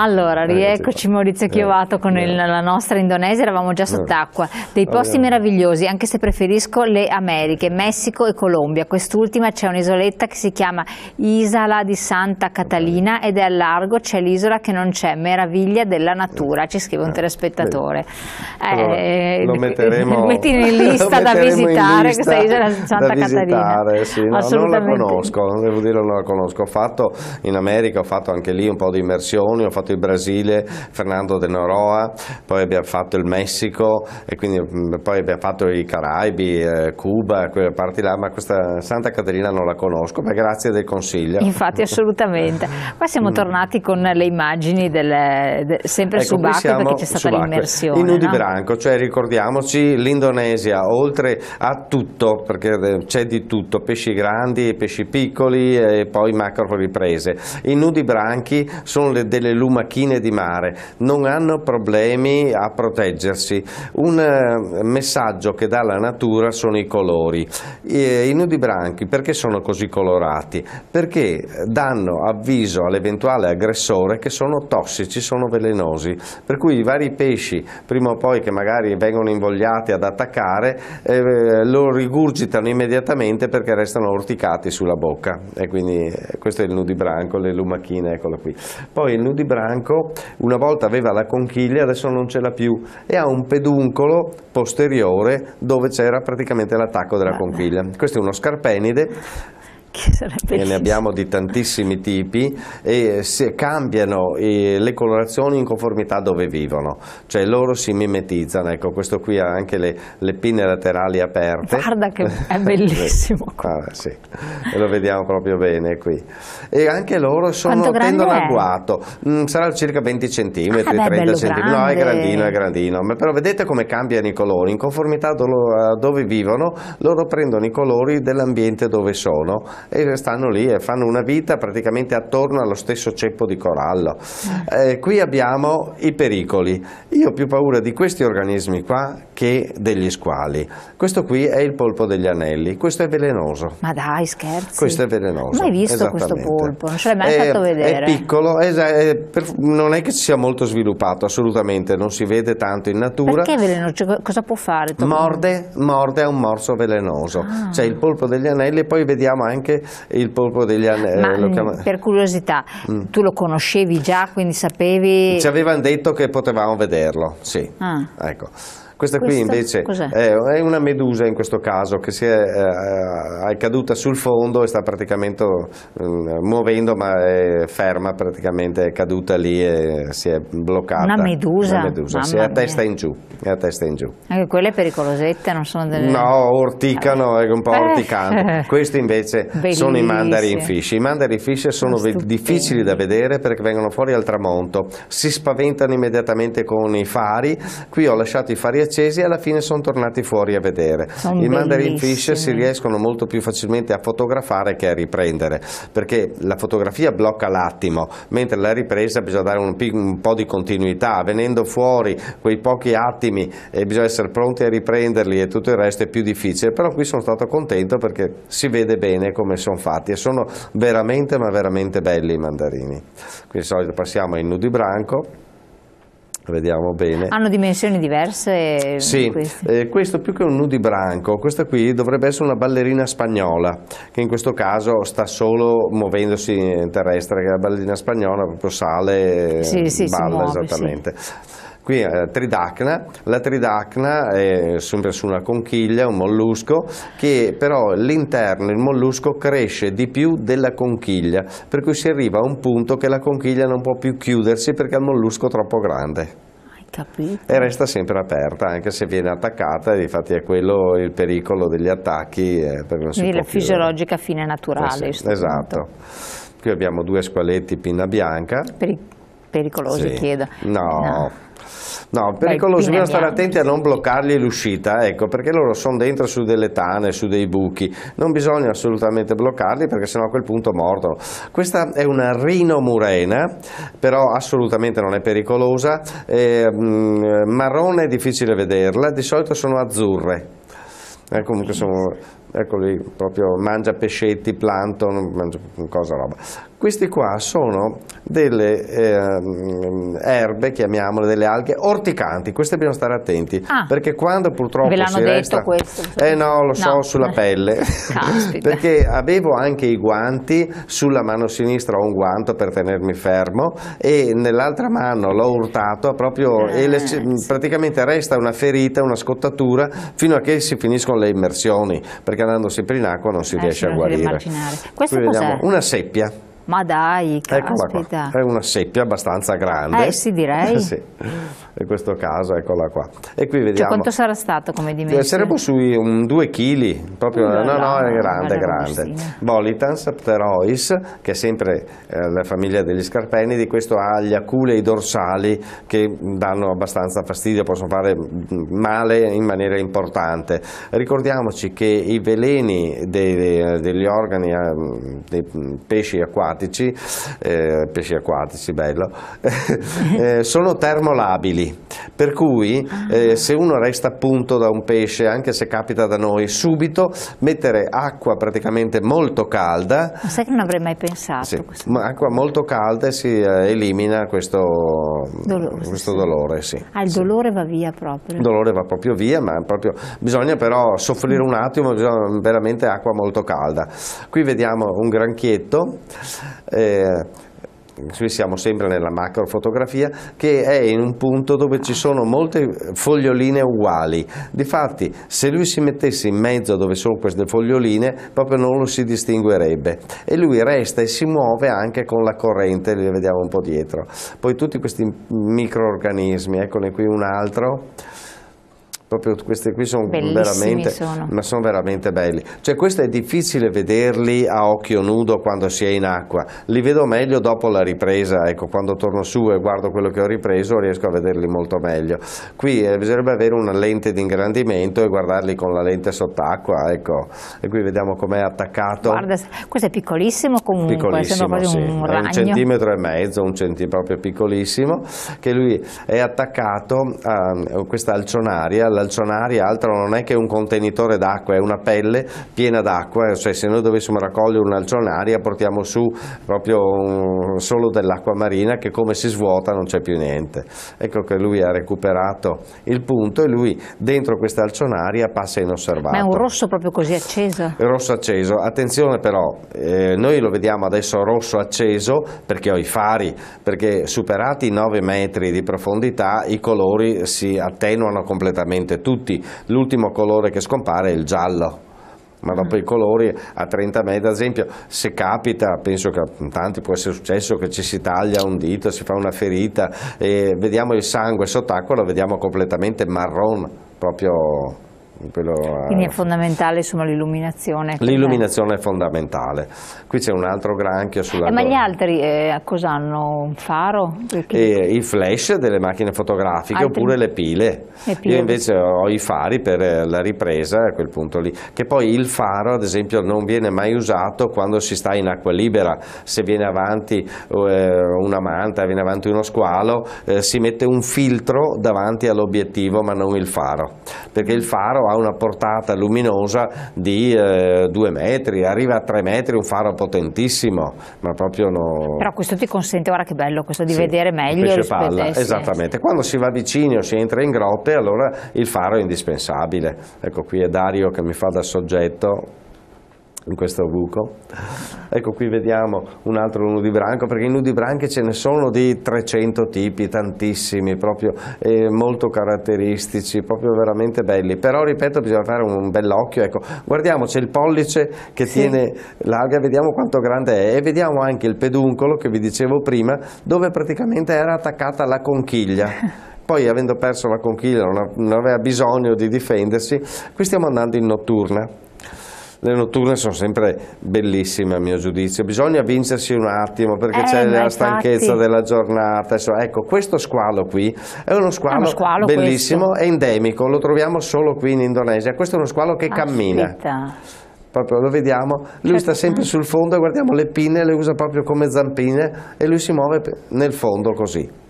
Allora, eh, rieccoci Maurizio eh, Chiovato con eh. Il, la nostra Indonesia, eravamo già sott'acqua. Dei posti meravigliosi, anche se preferisco le Americhe, Messico e Colombia. Quest'ultima c'è un'isoletta che si chiama Isola di Santa Catalina ed è a largo, c'è l'isola che non c'è, meraviglia della natura, ci scrive un telespettatore. Eh, lo metteremo metti in lista da visitare lista questa isola di Santa Catalina. sì, no, non la conosco, devo dire non la conosco. Ho fatto in America, ho fatto anche lì un po' di immersioni, ho fatto fatto il Brasile, Fernando De Noroa, poi abbiamo fatto il Messico e quindi mm, poi abbiamo fatto i Caraibi, eh, Cuba, quelle parti là, ma questa Santa Caterina non la conosco, ma grazie del consiglio. Infatti assolutamente. Qua siamo tornati con le immagini del, de, sempre ecco, subacqueo perché c'è stata l'immersione. In Udibranco, no? cioè ricordiamoci l'Indonesia, oltre a tutto, perché eh, c'è di tutto, pesci grandi, pesci piccoli e poi macro riprese. I nudi branchi sono le, delle lumache lumachine di mare, non hanno problemi a proteggersi. Un eh, messaggio che dà la natura sono i colori. I nudi branchi perché sono così colorati? Perché danno avviso all'eventuale aggressore che sono tossici, sono velenosi. Per cui i vari pesci, prima o poi che magari vengono invogliati ad attaccare, eh, lo rigurgitano immediatamente perché restano orticati sulla bocca. E quindi eh, questo è il nudibranco, le lumachine, eccolo qui. Poi il nudibranco branco una volta aveva la conchiglia, adesso non ce l'ha più e ha un peduncolo posteriore dove c'era praticamente l'attacco della conchiglia. Questo è uno scarpenide e ne abbiamo di tantissimi tipi e cambiano eh, le colorazioni in conformità dove vivono, cioè loro si mimetizzano, ecco questo qui ha anche le, le pinne laterali aperte. Guarda che è bellissimo. ah, sì. lo vediamo proprio bene qui. E anche loro sono, tendono al guato, mm, sarà circa 20 cm, ah, 30 cm, no è grandino, è grandino, ma però vedete come cambiano i colori, in conformità a dove vivono loro prendono i colori dell'ambiente dove sono e stanno lì e fanno una vita praticamente attorno allo stesso ceppo di corallo. Eh, qui abbiamo i pericoli. Io ho più paura di questi organismi qua che degli squali. Questo qui è il polpo degli anelli, questo è velenoso. Ma dai, scherzi. Questo è velenoso. Mai visto questo polpo, non ce l'hai mai è, fatto vedere. È piccolo, è, è, per, non è che sia molto sviluppato, assolutamente, non si vede tanto in natura. Perché è velenoso? Cioè, cosa può fare? Morde, morde, è un morso velenoso. Ah. Cioè il polpo degli anelli e poi vediamo anche il polpo degli anelli. Eh, mm, chiama... Per curiosità, mm. tu lo conoscevi già, quindi sapevi... Ci avevano detto che potevamo vederlo, sì. Ah. Ecco. Questa qui invece è, è, una medusa in questo caso che si è, eh, è caduta sul fondo e sta praticamente um, muovendo ma è ferma praticamente, è caduta lì e si è bloccata. Una medusa? Una medusa, sì, è a testa in giù. È a testa in giù. Anche quelle pericolosette non sono delle... No, orticano, è un po' eh. orticante. Questi invece Bellissime. sono i mandarin fish. I mandarin fish sono, sono difficili da vedere perché vengono fuori al tramonto, si spaventano immediatamente con i fari, qui ho lasciato i fari accesi e alla fine sono tornati fuori a vedere. Sono I mandarin fish si riescono molto più facilmente a fotografare che a riprendere, perché la fotografia blocca l'attimo, mentre la ripresa bisogna dare un, un, po' di continuità, venendo fuori quei pochi attimi e eh, bisogna essere pronti a riprenderli e tutto il resto è più difficile, però qui sono stato contento perché si vede bene come sono fatti e sono veramente ma veramente belli i mandarini. Qui di solito passiamo ai nudi branco vediamo bene. Hanno dimensioni diverse? Sì, eh, questo più che un nudibranco, questa qui dovrebbe essere una ballerina spagnola, che in questo caso sta solo muovendosi in terrestre, che la ballerina spagnola proprio sale e sì, sì, balla muove, esattamente. Sì. Qui eh, tridacna, la tridacna è sempre su una conchiglia, un mollusco, che però l'interno, il mollusco cresce di più della conchiglia, per cui si arriva a un punto che la conchiglia non può più chiudersi perché il mollusco è troppo grande. Capito. E resta sempre aperta, anche se viene attaccata, e infatti è quello il pericolo degli attacchi. Eh, Quindi la fisiologica fine naturale. Eh sì, esatto. Punto. Qui abbiamo due squaletti pinna bianca. Pericolosi, sì. chiedo. no. no No, pericoloso, bisogna stare attenti a non bloccargli l'uscita, ecco, perché loro sono dentro su delle tane, su dei buchi, non bisogna assolutamente bloccarli perché sennò a quel punto mordono. Questa è una rinomurena, però assolutamente non è pericolosa, è, ehm, marrone è difficile vederla, di solito sono azzurre. Eh, comunque sono ecco lì, proprio mangia pescetti, plankton, mangia cosa roba. Questi qua sono delle eh, erbe, chiamiamole delle alghe orticanti, queste dobbiamo stare attenti, ah, perché quando purtroppo Ve l'hanno detto resta... questo? Eh no, lo so, sulla pelle, perché avevo anche i guanti, sulla mano sinistra ho un guanto per tenermi fermo e nell'altra mano l'ho urtato proprio eh, e le... sì. praticamente resta una ferita, una scottatura fino a che si finiscono le immersioni, perché scavando sempre in acqua non si eh, riesce a guarire. Qui vediamo una seppia ma dai, eccola caspita. Qua. È una seppia abbastanza grande. Eh sì, direi. sì. In questo caso, eccola qua. E qui vediamo. Cioè, quanto sarà stato come dimensione? Eh, Sarebbe sui 2 kg, proprio, uh, no, no, no, è grande, è grande. Bolitans, Pterois, che è sempre eh, la famiglia degli scarpenidi, questo ha gli aculei dorsali che danno abbastanza fastidio, possono fare mm, male in maniera importante. Ricordiamoci che i veleni dei, degli organi, eh, dei mm, pesci acquatici, acquatici, eh, pesci acquatici, bello, eh, sono termolabili, per cui ah. eh, se uno resta appunto da un pesce, anche se capita da noi, subito mettere acqua praticamente molto calda. Ma sai che non avrei mai pensato? Sì, acqua molto calda e si eh, elimina questo dolore. Questo sì. dolore sì. Ah, il dolore va via proprio. Il dolore va proprio via, ma proprio... bisogna però soffrire mm. un attimo, bisogna veramente acqua molto calda. Qui vediamo un granchietto eh, qui siamo sempre nella macrofotografia, che è in un punto dove ci sono molte foglioline uguali. Difatti, se lui si mettesse in mezzo dove sono queste foglioline, proprio non lo si distinguerebbe. E lui resta e si muove anche con la corrente, li vediamo un po' dietro. Poi tutti questi microorganismi, eccone qui un altro proprio queste qui sono Bellissimi veramente, sono. Ma sono veramente belli. Cioè questo è difficile vederli a occhio nudo quando si è in acqua, li vedo meglio dopo la ripresa, ecco quando torno su e guardo quello che ho ripreso riesco a vederli molto meglio. Qui eh, bisognerebbe avere una lente di ingrandimento e guardarli con la lente sott'acqua, ecco, e qui vediamo com'è attaccato. Guarda, questo è piccolissimo comunque, piccolissimo, quasi sì. un ragno. un centimetro e mezzo, un centimetro proprio piccolissimo, che lui è attaccato a questa alcionaria, l'alcionaria altro non è che un contenitore d'acqua, è una pelle piena d'acqua, cioè se noi dovessimo raccogliere un'alcionaria portiamo su proprio solo dell'acqua marina che come si svuota non c'è più niente. Ecco che lui ha recuperato il punto e lui dentro questa alcionaria passa inosservato. Ma è un rosso proprio così acceso? Rosso acceso, attenzione però, eh, noi lo vediamo adesso rosso acceso perché ho i fari, perché superati i 9 metri di profondità i colori si attenuano completamente praticamente tutti, l'ultimo colore che scompare è il giallo, ma dopo i colori a 30 metri, ad esempio, se capita, penso che a tanti può essere successo che ci si taglia un dito, si fa una ferita e vediamo il sangue sott'acqua, lo vediamo completamente marrone, proprio quello, Quindi è eh, fondamentale l'illuminazione. Ecco. L'illuminazione è fondamentale. Qui c'è un altro granchio sulla... Eh, ma gli altri eh, cosa hanno? Un faro? Eh, I flash delle macchine fotografiche altri... oppure le pile. le pile. Io invece ho i fari per eh, la ripresa a quel punto lì. Che poi il faro ad esempio non viene mai usato quando si sta in acqua libera. Se viene avanti eh, una manta, viene avanti uno squalo, si mette un filtro davanti all'obiettivo ma non il faro. Perché il faro ha una portata luminosa di eh, 2 metri, arriva a tre metri, un faro potentissimo, ma proprio no... Però questo ti consente, guarda che bello questo di sì, vedere meglio pesce palla, esattamente. Quando si va vicino o si entra in grotte, allora il faro è indispensabile. Ecco qui è Dario che mi fa da soggetto in questo buco. Ecco qui vediamo un altro nudi branco, perché i nudi branchi ce ne sono di 300 tipi, tantissimi, proprio eh, molto caratteristici, proprio veramente belli, però ripeto bisogna fare un bell'occhio, ecco, guardiamo c'è il pollice che sì. tiene l'alga, vediamo quanto grande è e vediamo anche il peduncolo che vi dicevo prima, dove praticamente era attaccata la conchiglia. poi avendo perso la conchiglia non, aveva bisogno di difendersi, qui stiamo andando in notturna le notturne sono sempre bellissime a mio giudizio, bisogna vincersi un attimo perché eh, c'è la stanchezza della giornata, ecco questo squalo qui è uno squalo, è uno squalo bellissimo, questo. è endemico, lo troviamo solo qui in Indonesia, questo è uno squalo che ah, Aspetta. cammina proprio lo vediamo, lui certo. sta sempre sul fondo, e guardiamo le pinne, le usa proprio come zampine e lui si muove nel fondo così.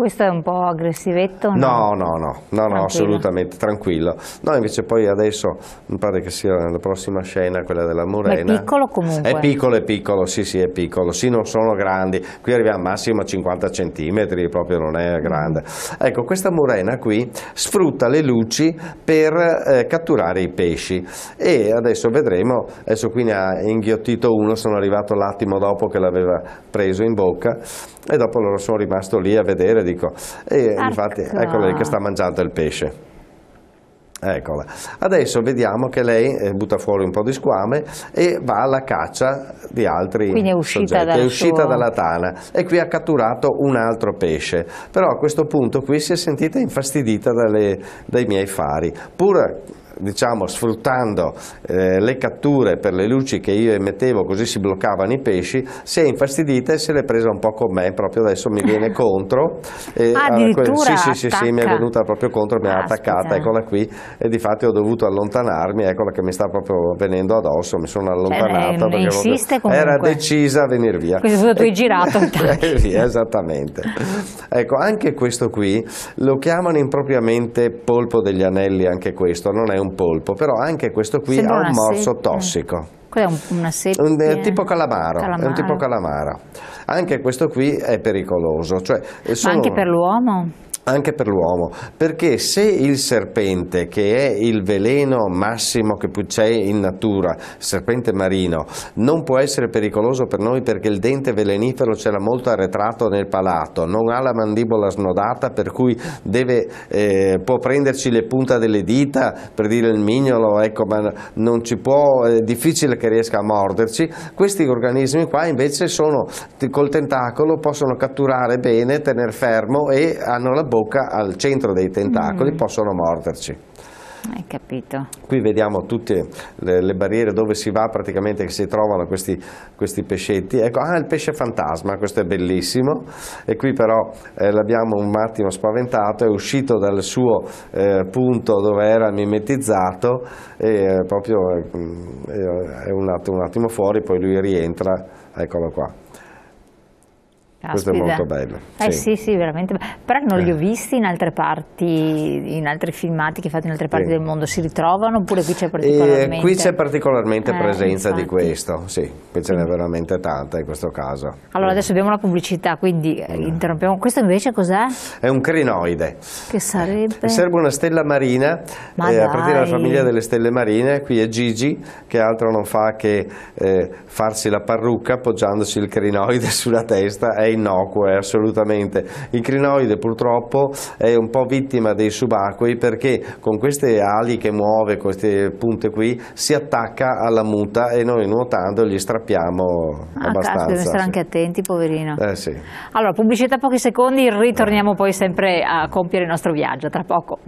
Questo è un po' aggressivetto? No, no, no, no, no, no assolutamente, tranquillo. No, invece poi adesso mi pare che sia la prossima scena, quella della Morena. Ma è piccolo comunque? È piccolo, è piccolo, sì, sì, è piccolo. Sì, non sono grandi. Qui arriviamo al massimo a 50 centimetri, proprio non è grande. Ecco, questa Morena qui sfrutta le luci per eh, catturare i pesci. E adesso vedremo, adesso qui ne ha inghiottito uno, sono arrivato l'attimo dopo che l'aveva preso in bocca e dopo loro sono rimasto lì a vedere dico. E Arca. infatti, eccola lì che sta mangiando il pesce. Eccola. Adesso vediamo che lei eh, butta fuori un po' di squame e va alla caccia di altri Quindi è uscita, soggetti. È uscita suo... dalla tana e qui ha catturato un altro pesce. Però a questo punto qui si è sentita infastidita dalle, dai miei fari. Pur diciamo, sfruttando eh, le catture per le luci che io emettevo così si bloccavano i pesci, si è infastidita e se l'è presa un po' con me, proprio adesso mi viene contro. E eh, addirittura sì, sì, sì, sì, mi è venuta proprio contro, mi ha ah, attaccata, eccola qui e di fatto ho dovuto allontanarmi, eccola che mi sta proprio venendo addosso, mi sono cioè, allontanata cioè, perché non... era decisa a venire via. Quindi sono tu hai girato. Eh, sì, esattamente. ecco, anche questo qui lo chiamano impropriamente polpo degli anelli, anche questo, non è un un polpo, però anche questo qui Sembra ha un morso se... tossico. Eh, quella è una seppia? Un, eh, tipo calamaro, calamaro. È un tipo calamaro. Anche questo qui è pericoloso. Cioè, sono... Ma anche per l'uomo? anche per l'uomo, perché se il serpente, che è il veleno massimo che c'è in natura, serpente marino, non può essere pericoloso per noi perché il dente velenifero c'era molto arretrato nel palato, non ha la mandibola snodata per cui deve, eh, può prenderci le punte delle dita per dire il mignolo, ecco, ma non ci può, è difficile che riesca a morderci, questi organismi qua invece sono col tentacolo, possono catturare bene, tenere fermo e hanno la bocca bocca al centro dei tentacoli mm. possono morderci. Hai capito. Qui vediamo tutte le, le, barriere dove si va praticamente, che si trovano questi, questi, pescetti. Ecco, ah, il pesce fantasma, questo è bellissimo. E qui però eh, l'abbiamo un attimo spaventato, è uscito dal suo eh, punto dove era mimetizzato e eh, proprio mm, eh, è un attimo, un attimo fuori, poi lui rientra, eccolo qua. Caspita. Questo è molto bello. Eh sì, sì, sì veramente Però non li ho eh. visti in altre parti, in altri filmati che fate in altre parti sì. del mondo, si ritrovano oppure qui c'è eh, particolarmente? Eh, qui c'è particolarmente eh, presenza infatti. di questo, sì, qui ce n'è mm. veramente tanta in questo caso. Allora mm. adesso abbiamo la pubblicità, quindi mm. interrompiamo. Questo invece cos'è? È un crinoide. Che sarebbe? Serve una stella marina, Ma eh, appartiene alla famiglia delle stelle marine, qui è Gigi che altro non fa che farsi la parrucca appoggiandosi il crinoide sulla testa, è innocue assolutamente. Il crinoide purtroppo è un po' vittima dei subacquei perché con queste ali che muove, queste punte qui, si attacca alla muta e noi nuotando gli strappiamo ah, abbastanza. Devono stare sì. anche attenti, poverino. Eh, sì. Allora, pubblicità pochi secondi, ritorniamo eh. poi sempre a compiere il nostro viaggio, tra poco.